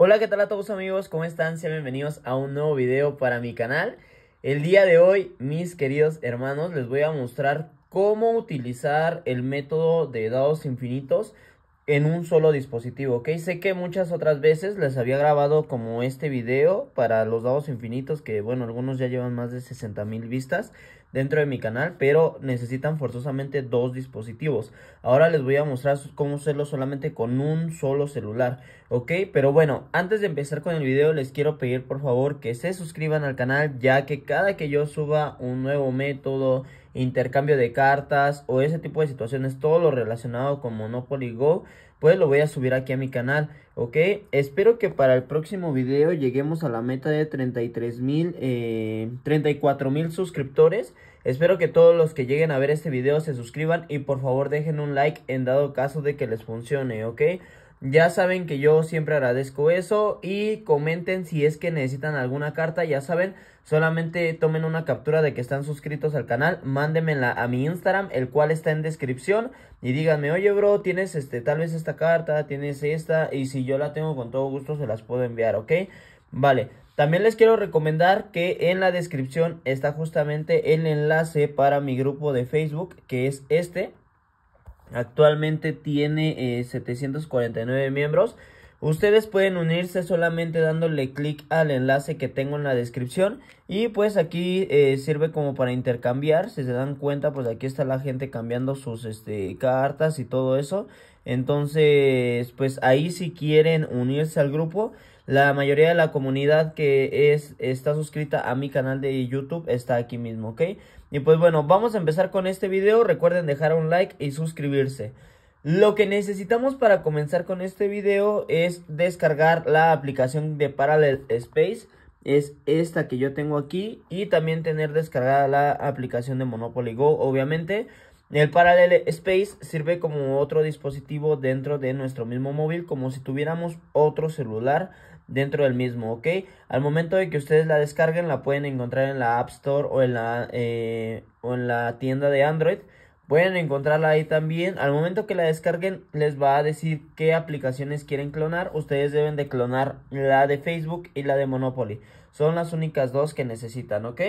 Hola, ¿qué tal a todos amigos? ¿Cómo están? Sean bienvenidos a un nuevo video para mi canal. El día de hoy, mis queridos hermanos, les voy a mostrar cómo utilizar el método de dados infinitos en un solo dispositivo, ok, sé que muchas otras veces les había grabado como este video para los dados infinitos que bueno, algunos ya llevan más de 60 mil vistas dentro de mi canal, pero necesitan forzosamente dos dispositivos, ahora les voy a mostrar cómo hacerlo solamente con un solo celular, ok, pero bueno, antes de empezar con el video les quiero pedir por favor que se suscriban al canal ya que cada que yo suba un nuevo método, intercambio de cartas o ese tipo de situaciones, todo lo relacionado con Monopoly Go, pues lo voy a subir aquí a mi canal, ¿ok? Espero que para el próximo video lleguemos a la meta de 33 mil, 34 eh, mil suscriptores. Espero que todos los que lleguen a ver este video se suscriban y por favor dejen un like en dado caso de que les funcione, ¿ok? Ya saben que yo siempre agradezco eso y comenten si es que necesitan alguna carta, ya saben, solamente tomen una captura de que están suscritos al canal, mándenmela a mi Instagram, el cual está en descripción y díganme, "Oye, bro, tienes este tal vez esta carta, tienes esta" y si yo la tengo con todo gusto se las puedo enviar, ¿ok? Vale. También les quiero recomendar que en la descripción está justamente el enlace para mi grupo de Facebook, que es este Actualmente tiene 749 eh, miembros. Ustedes pueden unirse solamente dándole clic al enlace que tengo en la descripción y pues aquí eh, sirve como para intercambiar, si se dan cuenta pues aquí está la gente cambiando sus este, cartas y todo eso, entonces pues ahí si quieren unirse al grupo la mayoría de la comunidad que es, está suscrita a mi canal de YouTube está aquí mismo, ¿ok? Y pues bueno, vamos a empezar con este video. Recuerden dejar un like y suscribirse. Lo que necesitamos para comenzar con este video es descargar la aplicación de Parallel Space. Es esta que yo tengo aquí. Y también tener descargada la aplicación de Monopoly Go, obviamente. El Parallel Space sirve como otro dispositivo dentro de nuestro mismo móvil, como si tuviéramos otro celular dentro del mismo, ¿ok? Al momento de que ustedes la descarguen, la pueden encontrar en la App Store o en la, eh, o en la tienda de Android. Pueden encontrarla ahí también. Al momento que la descarguen, les va a decir qué aplicaciones quieren clonar. Ustedes deben de clonar la de Facebook y la de Monopoly. Son las únicas dos que necesitan, ¿ok?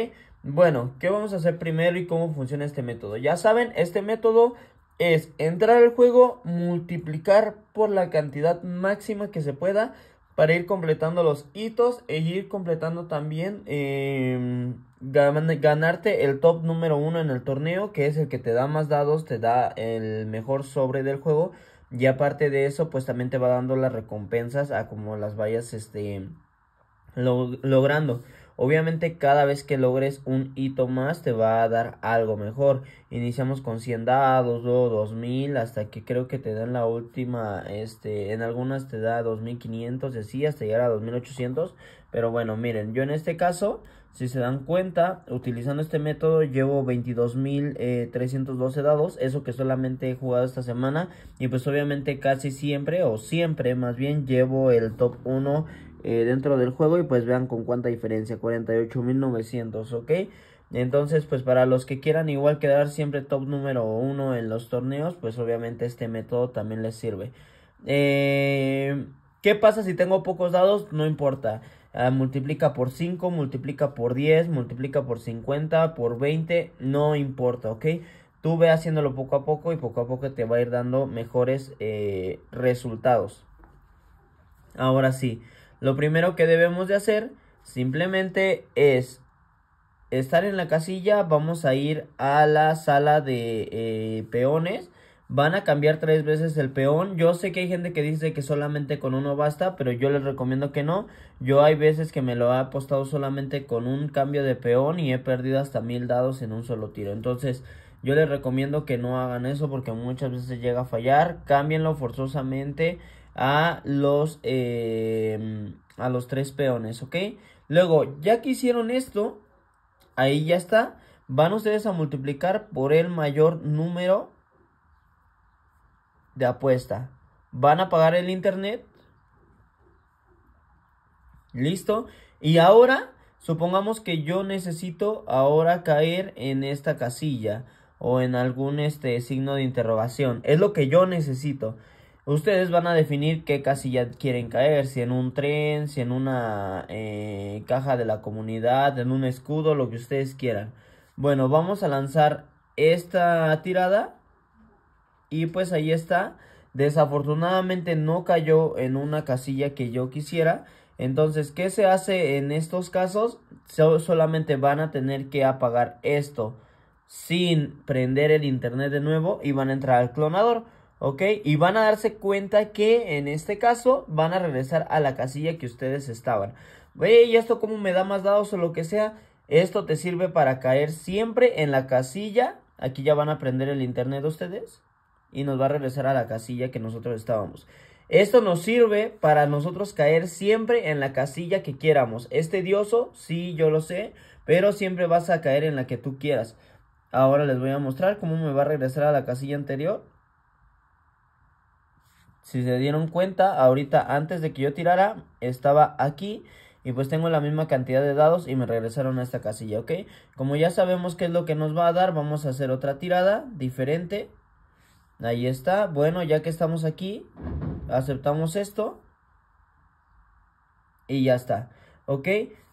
Bueno, ¿qué vamos a hacer primero y cómo funciona este método? Ya saben, este método es entrar al juego, multiplicar por la cantidad máxima que se pueda para ir completando los hitos e ir completando también em, ganarte el top número uno en el torneo, que es el que te da más dados, te da el mejor sobre del juego y aparte de eso pues también te va dando las recompensas a como las vayas este logrando. Obviamente cada vez que logres un hito más te va a dar algo mejor. Iniciamos con 100 dados, luego 2000, hasta que creo que te dan la última, este, en algunas te da 2500 y así hasta llegar a 2800. Pero bueno, miren, yo en este caso, si se dan cuenta, utilizando este método llevo 22.312 eh, dados, eso que solamente he jugado esta semana. Y pues obviamente casi siempre, o siempre más bien, llevo el top 1 eh, dentro del juego y pues vean con cuánta diferencia, 48.900, ¿ok? Entonces, pues para los que quieran igual quedar siempre top número uno en los torneos, pues obviamente este método también les sirve. Eh, ¿Qué pasa si tengo pocos dados? No importa. Ah, multiplica por 5, multiplica por 10, multiplica por 50, por 20, no importa, ¿ok? Tú ve haciéndolo poco a poco y poco a poco te va a ir dando mejores eh, resultados. Ahora sí. Lo primero que debemos de hacer simplemente es estar en la casilla, vamos a ir a la sala de eh, peones. Van a cambiar tres veces el peón. Yo sé que hay gente que dice que solamente con uno basta, pero yo les recomiendo que no. Yo hay veces que me lo he apostado solamente con un cambio de peón y he perdido hasta mil dados en un solo tiro. Entonces yo les recomiendo que no hagan eso porque muchas veces llega a fallar. Cámbienlo forzosamente a los, em, a los tres peones, ¿ok? Luego, ya que hicieron esto, ahí ya está, van ustedes a multiplicar por el mayor número de apuesta. Van a pagar el internet. Listo. Y ahora, supongamos que yo necesito ahora caer en esta casilla o en algún este signo de interrogación. Es lo que yo necesito. Ustedes van a definir qué casilla quieren caer, si en un tren, si en una eh, caja de la comunidad, en un escudo, lo que ustedes quieran. Bueno, vamos a lanzar esta tirada y pues ahí está. Desafortunadamente no cayó en una casilla que yo quisiera. Entonces, ¿qué se hace en estos casos? solamente van a tener que apagar esto sin prender el internet de nuevo y van a entrar al clonador. ¿ok? Y van a darse cuenta que en este caso van a regresar a la casilla que ustedes estaban. Oye, ¿y esto cómo me da más dados o lo que sea? Esto te sirve para caer siempre en la casilla. Aquí ya van a aprender el internet ustedes. Y nos va a regresar a la casilla que nosotros estábamos. Esto nos sirve para nosotros caer siempre en la casilla que quieramos. Este dioso, sí, yo lo sé. Pero siempre vas a caer en la que tú quieras. Ahora les voy a mostrar cómo me va a regresar a la casilla anterior. Si se dieron cuenta, ahorita antes de que yo tirara, estaba aquí. Y pues tengo la misma cantidad de dados y me regresaron a esta casilla, ¿ok? Como ya sabemos qué es lo que nos va a dar, vamos a hacer otra tirada diferente. Ahí está. Bueno, ya que estamos aquí, aceptamos esto. Y ya está, ¿ok?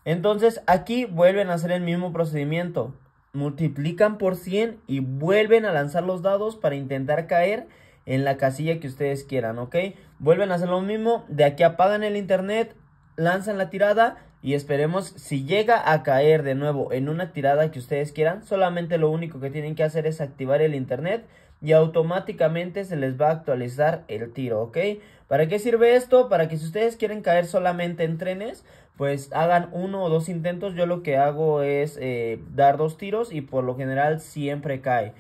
Entonces aquí vuelven a hacer el mismo procedimiento. Multiplican por 100 y vuelven a lanzar los dados para intentar caer en la casilla que ustedes quieran, ¿ok? Vuelven a hacer lo mismo, de aquí apagan el internet, lanzan la tirada y esperemos si llega a caer de nuevo en una tirada que ustedes quieran, solamente lo único que tienen que hacer es activar el internet y automáticamente se les va a actualizar el tiro, ¿ok? ¿Para qué sirve esto? Para que si ustedes quieren caer solamente en trenes, pues hagan uno o dos intentos. Yo lo que hago es eh, dar dos tiros y por lo general siempre cae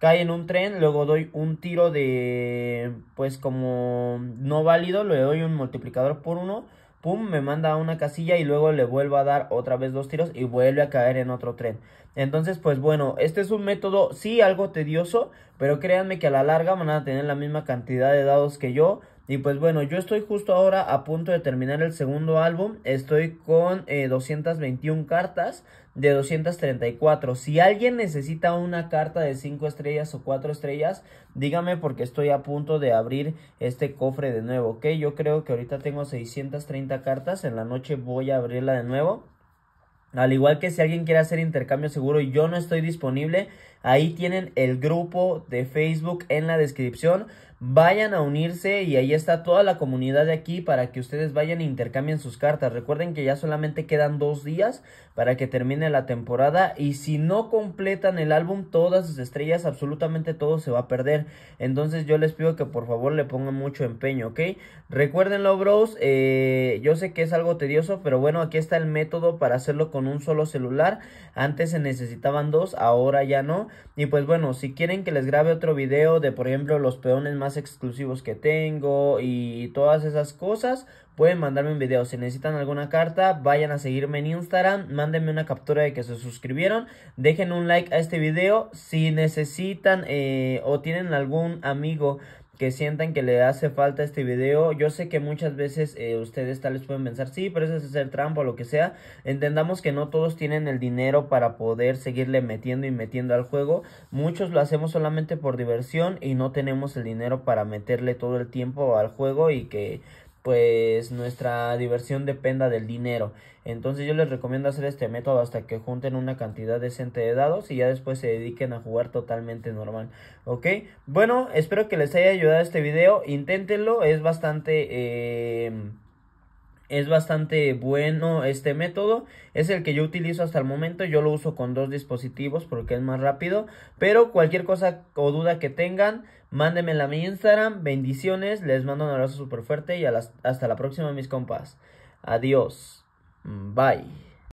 cae en un tren, luego doy un tiro de, pues como no válido, le doy un multiplicador por uno, pum, me manda a una casilla y luego le vuelvo a dar otra vez dos tiros y vuelve a caer en otro tren. Entonces, pues bueno, este es un método, sí, algo tedioso, pero créanme que a la larga van a tener la misma cantidad de dados que yo y pues bueno, yo estoy justo ahora a punto de terminar el segundo álbum. Estoy con 221 eh, cartas de 234. Si alguien necesita una carta de 5 estrellas o 4 estrellas, dígame porque estoy a punto de abrir este cofre de nuevo, ¿ok? Yo creo que ahorita tengo 630 cartas. En la noche voy a abrirla de nuevo. Al igual que si alguien quiere hacer intercambio seguro y yo no estoy disponible, ahí tienen el grupo de Facebook en la descripción. Vayan a unirse y ahí está toda la comunidad de aquí para que ustedes vayan e intercambien sus cartas. Recuerden que ya solamente quedan dos días para que termine la temporada y si no completan el álbum todas sus estrellas, absolutamente todo se va a perder. Entonces yo les pido que por favor le pongan mucho empeño, ¿ok? Recuérdenlo, bros. Eh, yo sé que es algo tedioso, pero bueno, aquí está el método para hacerlo con un solo celular. Antes se necesitaban dos, ahora ya no. Y pues bueno, si quieren que les grabe otro video de por ejemplo los peones más exclusivos que tengo y todas esas cosas, pueden mandarme un video. Si necesitan alguna carta, vayan a seguirme en Instagram, mándenme una captura de que se suscribieron, dejen un like a este video. Si necesitan eh, o tienen algún amigo que sientan que le hace falta este video. Yo sé que muchas veces eh, ustedes tal vez pueden pensar, sí, pero ese es el trampa o lo que sea. Entendamos que no todos tienen el dinero para poder seguirle metiendo y metiendo al juego. Muchos lo hacemos solamente por diversión y no tenemos el dinero para meterle todo el tiempo al juego y que pues nuestra diversión dependa del dinero. Entonces yo les recomiendo hacer este método hasta que junten una cantidad decente de dados y ya después se dediquen a jugar totalmente normal. ¿Ok? Bueno, espero que les haya ayudado este video. Inténtenlo, es bastante... Eh, es bastante bueno este método. Es el que yo utilizo hasta el momento. Yo lo uso con dos dispositivos porque es más rápido. Pero cualquier cosa o duda que tengan, mándenmela a mi Instagram. Bendiciones. Les mando un abrazo súper fuerte y hasta la próxima mis compas. Adiós. Bye.